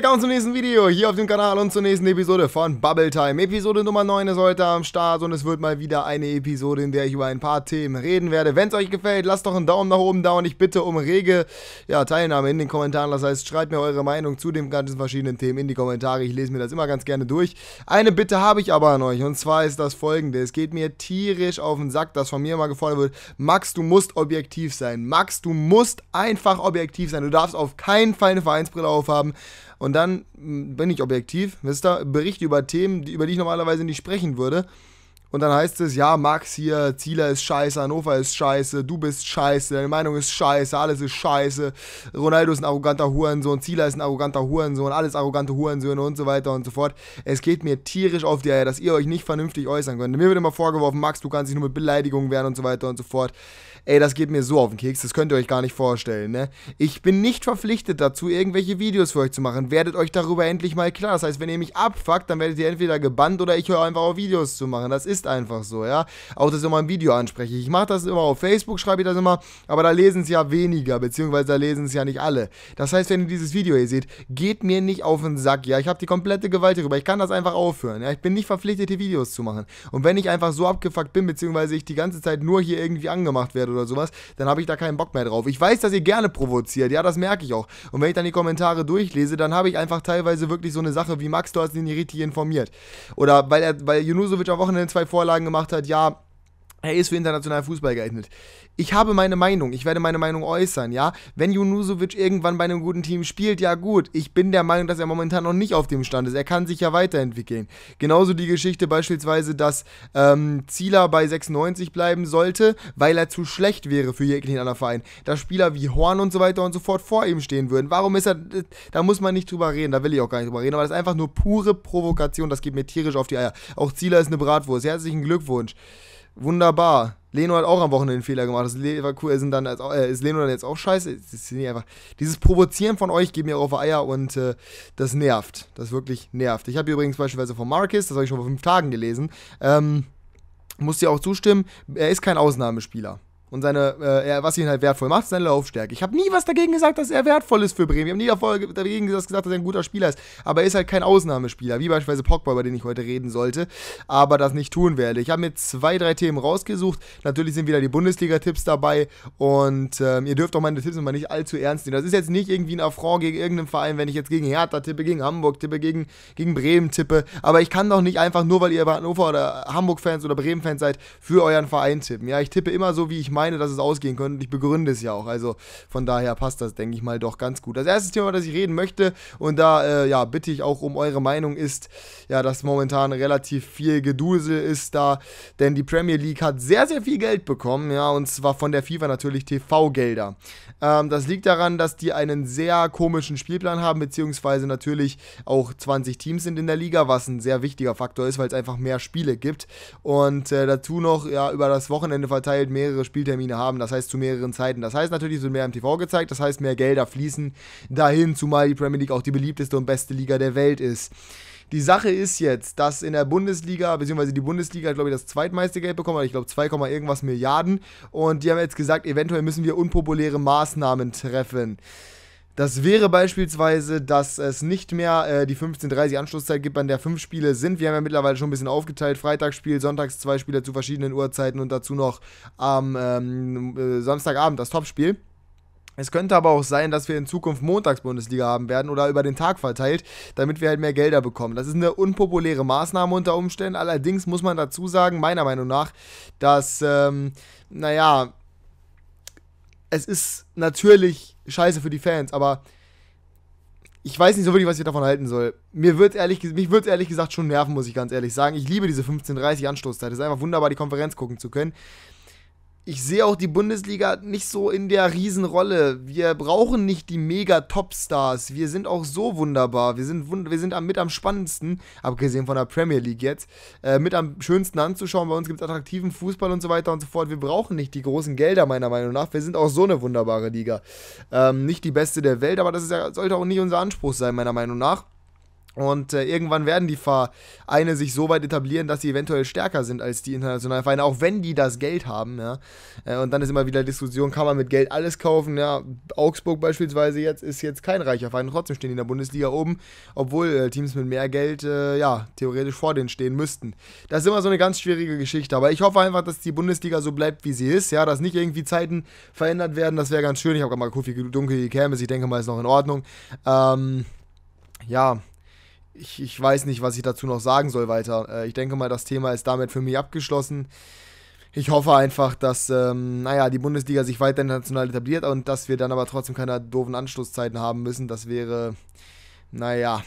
Willkommen zum nächsten Video hier auf dem Kanal und zur nächsten Episode von Bubble Time. Episode Nummer 9 ist heute am Start und es wird mal wieder eine Episode, in der ich über ein paar Themen reden werde. Wenn es euch gefällt, lasst doch einen Daumen nach oben da und ich bitte um rege ja, Teilnahme in den Kommentaren. Das heißt, schreibt mir eure Meinung zu den ganzen verschiedenen Themen in die Kommentare. Ich lese mir das immer ganz gerne durch. Eine Bitte habe ich aber an euch und zwar ist das folgende. Es geht mir tierisch auf den Sack, dass von mir immer gefordert wird, Max, du musst objektiv sein. Max, du musst einfach objektiv sein. Du darfst auf keinen Fall eine Vereinsbrille aufhaben. Und dann hm, bin ich objektiv, wisst ihr, berichte über Themen, über die ich normalerweise nicht sprechen würde. Und dann heißt es, ja, Max hier, Zieler ist scheiße, Hannover ist scheiße, du bist scheiße, deine Meinung ist scheiße, alles ist scheiße, Ronaldo ist ein arroganter Hurensohn, Zieler ist ein arroganter Hurensohn, alles arrogante Hurensöhne und so weiter und so fort. Es geht mir tierisch auf die Eier, dass ihr euch nicht vernünftig äußern könnt. Mir wird immer vorgeworfen, Max, du kannst dich nur mit Beleidigungen wehren und so weiter und so fort. Ey, das geht mir so auf den Keks, das könnt ihr euch gar nicht vorstellen, ne? Ich bin nicht verpflichtet dazu, irgendwelche Videos für euch zu machen. Werdet euch darüber endlich mal klar. Das heißt, wenn ihr mich abfuckt, dann werdet ihr entweder gebannt oder ich höre einfach auf Videos zu machen. Das ist ist einfach so, ja. Auch das immer im Video anspreche. Ich Ich mache das immer auf Facebook, schreibe ich das immer, aber da lesen es ja weniger, beziehungsweise da lesen es ja nicht alle. Das heißt, wenn ihr dieses Video hier seht, geht mir nicht auf den Sack, ja. Ich habe die komplette Gewalt darüber. Ich kann das einfach aufhören, ja. Ich bin nicht verpflichtet, hier Videos zu machen. Und wenn ich einfach so abgefuckt bin, beziehungsweise ich die ganze Zeit nur hier irgendwie angemacht werde oder sowas, dann habe ich da keinen Bock mehr drauf. Ich weiß, dass ihr gerne provoziert, ja, das merke ich auch. Und wenn ich dann die Kommentare durchlese, dann habe ich einfach teilweise wirklich so eine Sache wie Max, du hast ihn nicht richtig informiert. Oder weil, er, weil Junusovic am Wochenende zwei Vorlagen gemacht hat, ja, er ist für internationalen Fußball geeignet. Ich habe meine Meinung, ich werde meine Meinung äußern, ja. Wenn Junusovic irgendwann bei einem guten Team spielt, ja gut. Ich bin der Meinung, dass er momentan noch nicht auf dem Stand ist. Er kann sich ja weiterentwickeln. Genauso die Geschichte beispielsweise, dass ähm, Zieler bei 96 bleiben sollte, weil er zu schlecht wäre für jeglichen anderen Verein. Dass Spieler wie Horn und so weiter und so fort vor ihm stehen würden. Warum ist er. Da muss man nicht drüber reden, da will ich auch gar nicht drüber reden, aber das ist einfach nur pure Provokation. Das geht mir tierisch auf die Eier. Auch Zieler ist eine Bratwurst. Herzlichen Glückwunsch wunderbar. Leno hat auch am Wochenende einen Fehler gemacht. Ist Leverkusen dann als, äh, ist Leno dann jetzt auch scheiße? Ist, einfach, dieses Provozieren von euch geht mir auch auf Eier und äh, das nervt. Das wirklich nervt. Ich habe übrigens beispielsweise von Marcus, das habe ich schon vor fünf Tagen gelesen, ähm, muss dir auch zustimmen, er ist kein Ausnahmespieler und seine, äh, was ihn halt wertvoll macht, ist seine Laufstärke. Ich habe nie was dagegen gesagt, dass er wertvoll ist für Bremen. Ich habe nie dagegen gesagt, dass er ein guter Spieler ist. Aber er ist halt kein Ausnahmespieler, wie beispielsweise Pogba, über den ich heute reden sollte, aber das nicht tun werde. Ich habe mir zwei, drei Themen rausgesucht. Natürlich sind wieder die Bundesliga-Tipps dabei und ähm, ihr dürft auch meine Tipps immer nicht allzu ernst nehmen. Das ist jetzt nicht irgendwie ein Affront gegen irgendeinen Verein, wenn ich jetzt gegen Hertha tippe, gegen Hamburg tippe, gegen, gegen Bremen tippe. Aber ich kann doch nicht einfach nur, weil ihr Hannover- oder Hamburg-Fans oder Bremen-Fans seid, für euren Verein tippen. Ja, ich tippe immer so, wie ich mag meine, dass es ausgehen könnte und ich begründe es ja auch. Also von daher passt das, denke ich mal, doch ganz gut. Das erste Thema, das ich reden möchte und da äh, ja, bitte ich auch um eure Meinung ist, ja, dass momentan relativ viel Gedusel ist da, denn die Premier League hat sehr, sehr viel Geld bekommen, ja, und zwar von der FIFA natürlich TV-Gelder. Ähm, das liegt daran, dass die einen sehr komischen Spielplan haben, beziehungsweise natürlich auch 20 Teams sind in der Liga, was ein sehr wichtiger Faktor ist, weil es einfach mehr Spiele gibt. Und äh, dazu noch, ja, über das Wochenende verteilt mehrere Spieltage Spieltermine haben, das heißt zu mehreren Zeiten. Das heißt natürlich, sind mehr im TV gezeigt, das heißt mehr Gelder fließen dahin, zumal die Premier League auch die beliebteste und beste Liga der Welt ist. Die Sache ist jetzt, dass in der Bundesliga, beziehungsweise die Bundesliga, glaube ich, das zweitmeiste Geld bekommen hat, ich glaube 2, irgendwas Milliarden. Und die haben jetzt gesagt, eventuell müssen wir unpopuläre Maßnahmen treffen. Das wäre beispielsweise, dass es nicht mehr äh, die 15.30 Anschlusszeit gibt, an der fünf Spiele sind. Wir haben ja mittlerweile schon ein bisschen aufgeteilt. Freitagsspiel, sonntags zwei Spiele zu verschiedenen Uhrzeiten und dazu noch am ähm, äh, Samstagabend das Topspiel. Es könnte aber auch sein, dass wir in Zukunft Montags-Bundesliga haben werden oder über den Tag verteilt, damit wir halt mehr Gelder bekommen. Das ist eine unpopuläre Maßnahme unter Umständen. Allerdings muss man dazu sagen, meiner Meinung nach, dass, ähm, naja, es ist natürlich scheiße für die Fans, aber ich weiß nicht so wirklich, was ich davon halten soll. Mir wird ehrlich, mich wird ehrlich gesagt schon nerven, muss ich ganz ehrlich sagen. Ich liebe diese 15:30 Anstoßzeit. Es ist einfach wunderbar, die Konferenz gucken zu können ich sehe auch die Bundesliga nicht so in der Riesenrolle. Wir brauchen nicht die mega Topstars. Wir sind auch so wunderbar. Wir sind, wir sind mit am spannendsten, abgesehen von der Premier League jetzt, äh, mit am schönsten anzuschauen. Bei uns gibt es attraktiven Fußball und so weiter und so fort. Wir brauchen nicht die großen Gelder, meiner Meinung nach. Wir sind auch so eine wunderbare Liga. Ähm, nicht die beste der Welt, aber das ja, sollte auch nicht unser Anspruch sein, meiner Meinung nach. Und äh, irgendwann werden die Vereine sich so weit etablieren, dass sie eventuell stärker sind als die internationalen Vereine, auch wenn die das Geld haben, ja. Äh, und dann ist immer wieder Diskussion, kann man mit Geld alles kaufen, ja. Augsburg beispielsweise jetzt ist jetzt kein reicher Verein, trotzdem stehen die in der Bundesliga oben, obwohl äh, Teams mit mehr Geld äh, ja theoretisch vor denen stehen müssten. Das ist immer so eine ganz schwierige Geschichte. Aber ich hoffe einfach, dass die Bundesliga so bleibt, wie sie ist, ja, dass nicht irgendwie Zeiten verändert werden. Das wäre ganz schön. Ich habe gerade mal geguckt, wie dunkel die Cam ist. Ich denke mal, ist noch in Ordnung. Ähm, ja, ich, ich weiß nicht, was ich dazu noch sagen soll weiter. Äh, ich denke mal, das Thema ist damit für mich abgeschlossen. Ich hoffe einfach, dass, ähm, naja, die Bundesliga sich weiter international etabliert und dass wir dann aber trotzdem keine doofen Anschlusszeiten haben müssen. Das wäre, naja,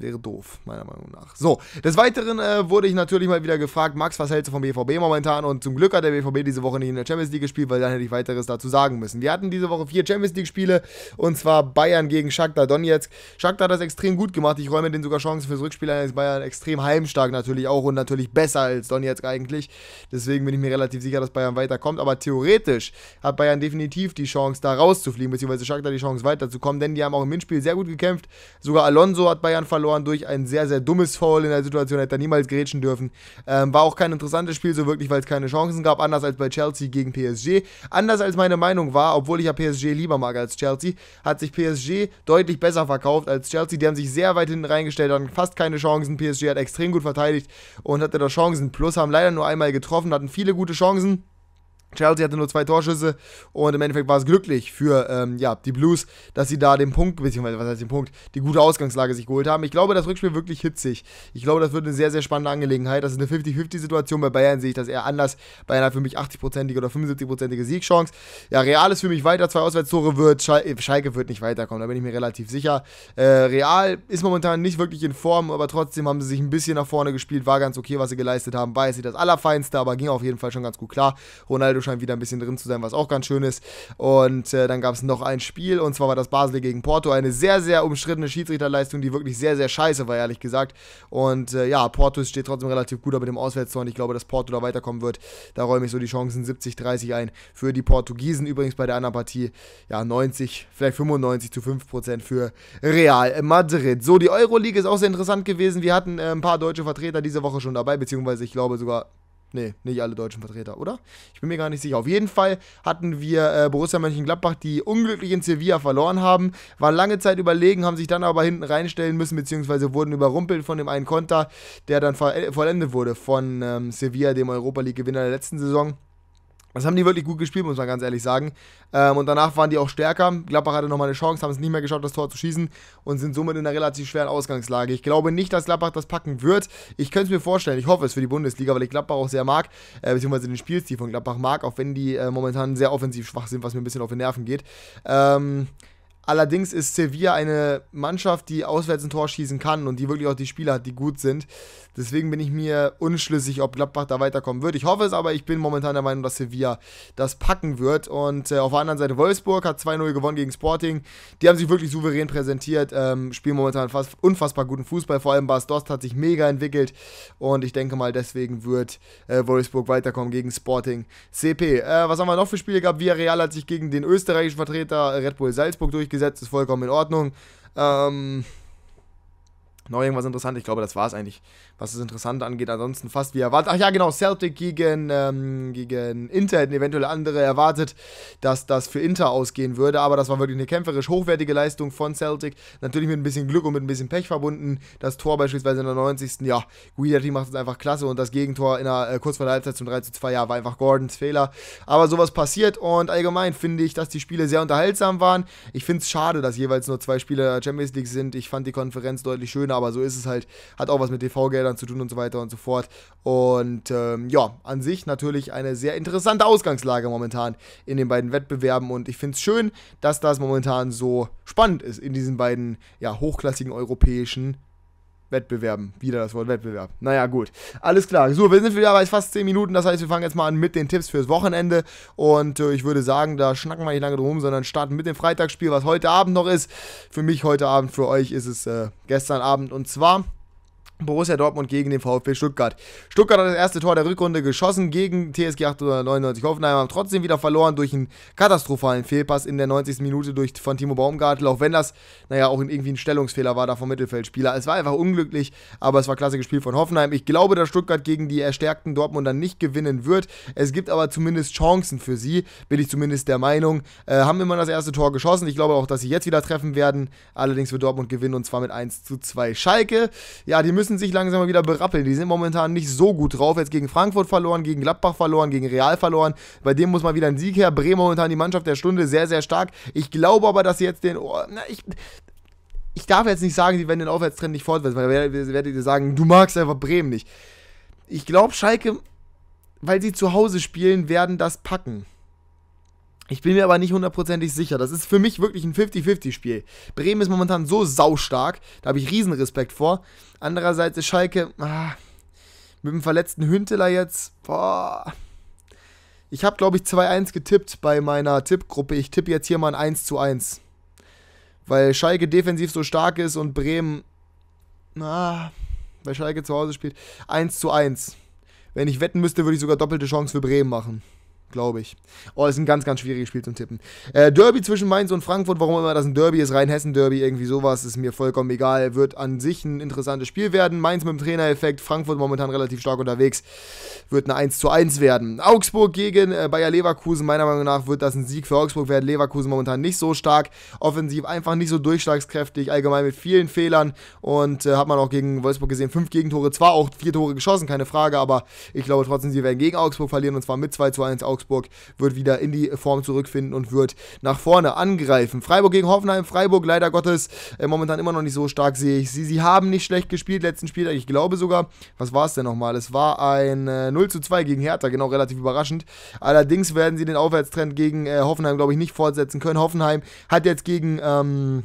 Wäre doof, meiner Meinung nach. So, des Weiteren äh, wurde ich natürlich mal wieder gefragt, Max, was hältst du vom BVB momentan? Und zum Glück hat der BVB diese Woche nicht in der Champions League gespielt, weil dann hätte ich weiteres dazu sagen müssen. Wir hatten diese Woche vier Champions League-Spiele und zwar Bayern gegen Shakhtar Donetsk. Shakhtar hat das extrem gut gemacht. Ich räume denen sogar Chancen fürs Rückspiel ein. Bayern extrem heimstark natürlich auch und natürlich besser als Donetsk eigentlich. Deswegen bin ich mir relativ sicher, dass Bayern weiterkommt. Aber theoretisch hat Bayern definitiv die Chance, da rauszufliegen, beziehungsweise Shakhtar die Chance weiterzukommen, denn die haben auch im Hinspiel sehr gut gekämpft. Sogar Alonso hat Bayern verloren verloren durch ein sehr, sehr dummes Foul in der Situation, hätte er niemals grätschen dürfen. Ähm, war auch kein interessantes Spiel, so wirklich, weil es keine Chancen gab, anders als bei Chelsea gegen PSG. Anders als meine Meinung war, obwohl ich ja PSG lieber mag als Chelsea, hat sich PSG deutlich besser verkauft als Chelsea. Die haben sich sehr weit hinten reingestellt, hatten fast keine Chancen. PSG hat extrem gut verteidigt und hatte da Chancen. Plus haben leider nur einmal getroffen, hatten viele gute Chancen. Chelsea hatte nur zwei Torschüsse und im Endeffekt war es glücklich für ähm, ja, die Blues, dass sie da den Punkt, beziehungsweise was heißt den Punkt, die gute Ausgangslage sich geholt haben. Ich glaube, das Rückspiel wirklich hitzig. Ich glaube, das wird eine sehr, sehr spannende Angelegenheit. Das ist eine 50-50-Situation. Bei Bayern sehe ich das eher anders. Bayern hat für mich 80-prozentige oder 75-prozentige Siegchance. Ja, Real ist für mich weiter. Zwei Auswärtstore wird, Schal äh, Schalke wird nicht weiterkommen, da bin ich mir relativ sicher. Äh, Real ist momentan nicht wirklich in Form, aber trotzdem haben sie sich ein bisschen nach vorne gespielt. War ganz okay, was sie geleistet haben. War jetzt nicht das Allerfeinste, aber ging auf jeden Fall schon ganz gut klar. Ronaldo Ronaldo scheint wieder ein bisschen drin zu sein, was auch ganz schön ist. Und äh, dann gab es noch ein Spiel, und zwar war das Basel gegen Porto. Eine sehr, sehr umstrittene Schiedsrichterleistung, die wirklich sehr, sehr scheiße war, ehrlich gesagt. Und äh, ja, Porto steht trotzdem relativ gut, aber dem Auswärtszorn. ich glaube, dass Porto da weiterkommen wird. Da räume ich so die Chancen 70-30 ein für die Portugiesen. Übrigens bei der anderen Partie, ja, 90, vielleicht 95 zu 5 Prozent für Real Madrid. So, die Euroleague ist auch sehr interessant gewesen. Wir hatten äh, ein paar deutsche Vertreter diese Woche schon dabei, beziehungsweise ich glaube sogar Nee, nicht alle deutschen Vertreter, oder? Ich bin mir gar nicht sicher. Auf jeden Fall hatten wir äh, Borussia Mönchengladbach, die unglücklich in Sevilla verloren haben, waren lange Zeit überlegen, haben sich dann aber hinten reinstellen müssen, beziehungsweise wurden überrumpelt von dem einen Konter, der dann vollendet wurde von ähm, Sevilla, dem Europa League-Gewinner der letzten Saison. Das haben die wirklich gut gespielt, muss man ganz ehrlich sagen. Ähm, und danach waren die auch stärker. Gladbach hatte nochmal eine Chance, haben es nicht mehr geschafft, das Tor zu schießen und sind somit in einer relativ schweren Ausgangslage. Ich glaube nicht, dass Gladbach das packen wird. Ich könnte es mir vorstellen, ich hoffe es für die Bundesliga, weil ich Gladbach auch sehr mag, äh, beziehungsweise den Spielstil von Gladbach mag, auch wenn die äh, momentan sehr offensiv schwach sind, was mir ein bisschen auf die Nerven geht. Ähm, Allerdings ist Sevilla eine Mannschaft, die auswärts ein Tor schießen kann und die wirklich auch die Spieler hat, die gut sind. Deswegen bin ich mir unschlüssig, ob Gladbach da weiterkommen wird. Ich hoffe es, aber ich bin momentan der Meinung, dass Sevilla das packen wird. Und äh, auf der anderen Seite Wolfsburg hat 2-0 gewonnen gegen Sporting. Die haben sich wirklich souverän präsentiert, ähm, spielen momentan fast unfassbar guten Fußball. Vor allem Bas Dost hat sich mega entwickelt. Und ich denke mal, deswegen wird äh, Wolfsburg weiterkommen gegen Sporting CP. Äh, was haben wir noch für Spiele gehabt? Villarreal hat sich gegen den österreichischen Vertreter Red Bull Salzburg durchgesetzt umgesetzt, ist vollkommen in Ordnung. Ähm, noch irgendwas interessant, ich glaube, das war es eigentlich was das Interessante angeht, ansonsten fast wie erwartet. Ach ja, genau, Celtic gegen, ähm, gegen Inter hätten eventuell andere erwartet, dass das für Inter ausgehen würde, aber das war wirklich eine kämpferisch hochwertige Leistung von Celtic. Natürlich mit ein bisschen Glück und mit ein bisschen Pech verbunden. Das Tor beispielsweise in der 90. Ja, Guidetti macht es einfach klasse und das Gegentor in der, äh, kurz vor der Halbzeit zum 3 zu 2, ja, war einfach Gordons Fehler. Aber sowas passiert und allgemein finde ich, dass die Spiele sehr unterhaltsam waren. Ich finde es schade, dass jeweils nur zwei Spiele Champions League sind. Ich fand die Konferenz deutlich schöner, aber so ist es halt. Hat auch was mit TV-Geldern Feldern zu tun und so weiter und so fort. Und ähm, ja, an sich natürlich eine sehr interessante Ausgangslage momentan in den beiden Wettbewerben. Und ich finde es schön, dass das momentan so spannend ist in diesen beiden ja, hochklassigen europäischen Wettbewerben. Wieder das Wort Wettbewerb. Naja, gut. Alles klar. So, wir sind wieder bei fast 10 Minuten. Das heißt, wir fangen jetzt mal an mit den Tipps fürs Wochenende. Und äh, ich würde sagen, da schnacken wir nicht lange drum, sondern starten mit dem Freitagsspiel, was heute Abend noch ist. Für mich heute Abend, für euch ist es äh, gestern Abend. Und zwar Borussia Dortmund gegen den VfB Stuttgart. Stuttgart hat das erste Tor der Rückrunde geschossen gegen TSG 899 Hoffenheim, haben trotzdem wieder verloren durch einen katastrophalen Fehlpass in der 90. Minute durch, von Timo Baumgartel, auch wenn das, naja, auch irgendwie ein Stellungsfehler war da vom Mittelfeldspieler. Es war einfach unglücklich, aber es war klassisches Spiel von Hoffenheim. Ich glaube, dass Stuttgart gegen die erstärkten Dortmunder nicht gewinnen wird. Es gibt aber zumindest Chancen für sie, bin ich zumindest der Meinung. Äh, haben immer das erste Tor geschossen. Ich glaube auch, dass sie jetzt wieder treffen werden. Allerdings wird Dortmund gewinnen und zwar mit 1 zu 2. Schalke, ja, die müssen müssen sich langsam mal wieder berappeln. Die sind momentan nicht so gut drauf. Jetzt gegen Frankfurt verloren, gegen Gladbach verloren, gegen Real verloren. Bei dem muss mal wieder ein Sieg her. Bremen momentan die Mannschaft der Stunde sehr, sehr stark. Ich glaube aber, dass sie jetzt den. Oh, na, ich, ich darf jetzt nicht sagen, sie werden den Aufwärtstrend nicht fortsetzen, weil dann werdet ihr sagen, du magst einfach Bremen nicht. Ich glaube, Schalke, weil sie zu Hause spielen, werden das packen. Ich bin mir aber nicht hundertprozentig sicher. Das ist für mich wirklich ein 50-50-Spiel. Bremen ist momentan so saustark, da habe ich Riesenrespekt vor. Andererseits ist Schalke ah, mit dem verletzten Hünteler jetzt. Boah. Ich habe, glaube ich, 2-1 getippt bei meiner Tippgruppe. Ich tippe jetzt hier mal ein 1 1. Weil Schalke defensiv so stark ist und Bremen. Ah, weil Schalke zu Hause spielt. 1 1. Wenn ich wetten müsste, würde ich sogar doppelte Chance für Bremen machen glaube ich. Oh, ist ein ganz, ganz schwieriges Spiel zum Tippen. Äh, Derby zwischen Mainz und Frankfurt, warum immer das ein Derby ist, Rhein-Hessen-Derby, irgendwie sowas, ist mir vollkommen egal. Wird an sich ein interessantes Spiel werden. Mainz mit dem Trainereffekt, Frankfurt momentan relativ stark unterwegs, wird eine 1 zu 1 werden. Augsburg gegen äh, Bayer Leverkusen, meiner Meinung nach wird das ein Sieg für Augsburg werden. Leverkusen momentan nicht so stark, offensiv einfach nicht so durchschlagskräftig, allgemein mit vielen Fehlern und äh, hat man auch gegen Wolfsburg gesehen, fünf Gegentore, zwar auch vier Tore geschossen, keine Frage, aber ich glaube trotzdem, sie werden gegen Augsburg verlieren und zwar mit 2 zu 1 Augsburg. Augsburg wird wieder in die Form zurückfinden und wird nach vorne angreifen. Freiburg gegen Hoffenheim. Freiburg leider Gottes äh, momentan immer noch nicht so stark, sehe ich sie. Sie haben nicht schlecht gespielt letzten Spieltag. Ich glaube sogar, was war es denn nochmal? Es war ein äh, 0 zu 2 gegen Hertha, genau, relativ überraschend. Allerdings werden sie den Aufwärtstrend gegen äh, Hoffenheim, glaube ich, nicht fortsetzen können. Hoffenheim hat jetzt gegen... Ähm,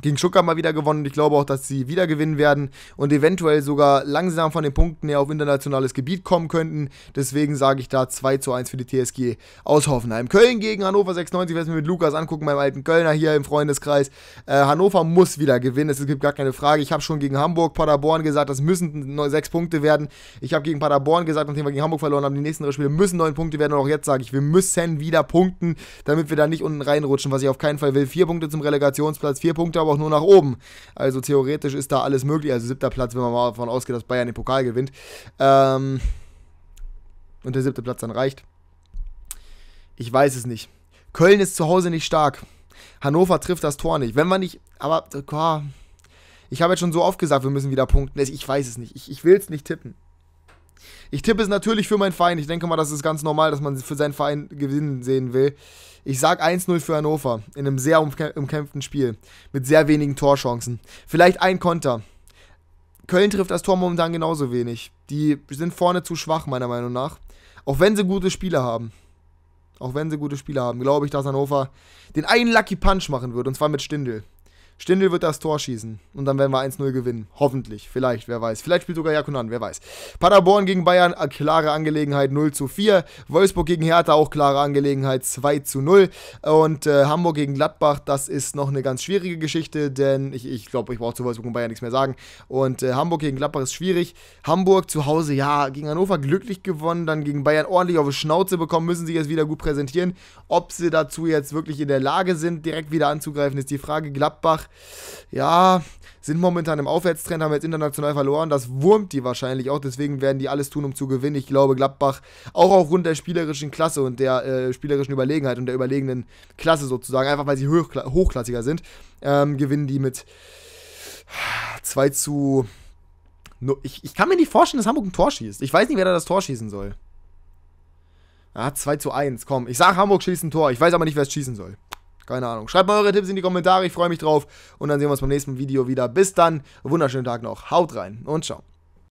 gegen Schucker mal wieder gewonnen. Ich glaube auch, dass sie wieder gewinnen werden und eventuell sogar langsam von den Punkten her auf internationales Gebiet kommen könnten. Deswegen sage ich da 2 zu 1 für die TSG aus Hoffenheim. Köln gegen Hannover 96, werde ich mir mit Lukas angucken, meinem alten Kölner hier im Freundeskreis. Äh, Hannover muss wieder gewinnen, es gibt gar keine Frage. Ich habe schon gegen Hamburg, Paderborn gesagt, das müssen 6 Punkte werden. Ich habe gegen Paderborn gesagt, nachdem wir gegen Hamburg verloren haben, die nächsten drei Spiele müssen 9 Punkte werden. Und auch jetzt sage ich, wir müssen wieder punkten, damit wir da nicht unten reinrutschen, was ich auf keinen Fall will. 4 Punkte zum Relegationsplatz, 4 Punkte aber auch nur nach oben. Also theoretisch ist da alles möglich. Also siebter Platz, wenn man mal davon ausgeht, dass Bayern den Pokal gewinnt. Ähm, und der siebte Platz dann reicht. Ich weiß es nicht. Köln ist zu Hause nicht stark. Hannover trifft das Tor nicht. Wenn man nicht. Aber. Ah, ich habe jetzt schon so oft gesagt, wir müssen wieder punkten. Ich weiß es nicht. Ich, ich will es nicht tippen. Ich tippe es natürlich für meinen Verein. Ich denke mal, das ist ganz normal, dass man für seinen Verein gewinnen sehen will. Ich sage 1-0 für Hannover in einem sehr umkämpften Spiel mit sehr wenigen Torchancen. Vielleicht ein Konter. Köln trifft das Tor momentan genauso wenig. Die sind vorne zu schwach, meiner Meinung nach. Auch wenn sie gute Spieler haben. Auch wenn sie gute Spieler haben, glaube ich, dass Hannover den einen Lucky Punch machen wird, und zwar mit Stindel. Stindel wird das Tor schießen und dann werden wir 1-0 gewinnen. Hoffentlich, vielleicht, wer weiß. Vielleicht spielt sogar Jakunan, wer weiß. Paderborn gegen Bayern, äh, klare Angelegenheit 0 zu 4. Wolfsburg gegen Hertha, auch klare Angelegenheit 2 zu 0. Und äh, Hamburg gegen Gladbach, das ist noch eine ganz schwierige Geschichte, denn ich glaube, ich, glaub, ich brauche zu Wolfsburg und Bayern nichts mehr sagen. Und äh, Hamburg gegen Gladbach ist schwierig. Hamburg zu Hause, ja, gegen Hannover glücklich gewonnen, dann gegen Bayern ordentlich auf die Schnauze bekommen, müssen sie jetzt wieder gut präsentieren. Ob sie dazu jetzt wirklich in der Lage sind, direkt wieder anzugreifen, ist die Frage. Gladbach ja, sind momentan im Aufwärtstrend, haben jetzt international verloren. Das wurmt die wahrscheinlich auch. Deswegen werden die alles tun, um zu gewinnen. Ich glaube, Gladbach, auch aufgrund der spielerischen Klasse und der äh, spielerischen Überlegenheit und der überlegenen Klasse sozusagen, einfach weil sie hochkla hochklassiger sind, ähm, gewinnen die mit 2 zu. Ich, ich kann mir nicht vorstellen, dass Hamburg ein Tor schießt. Ich weiß nicht, wer da das Tor schießen soll. Ah, 2 zu 1. Komm, ich sag Hamburg schießt ein Tor. Ich weiß aber nicht, wer es schießen soll. Keine Ahnung. Schreibt mal eure Tipps in die Kommentare, ich freue mich drauf. Und dann sehen wir uns beim nächsten Video wieder. Bis dann, wunderschönen Tag noch. Haut rein und ciao.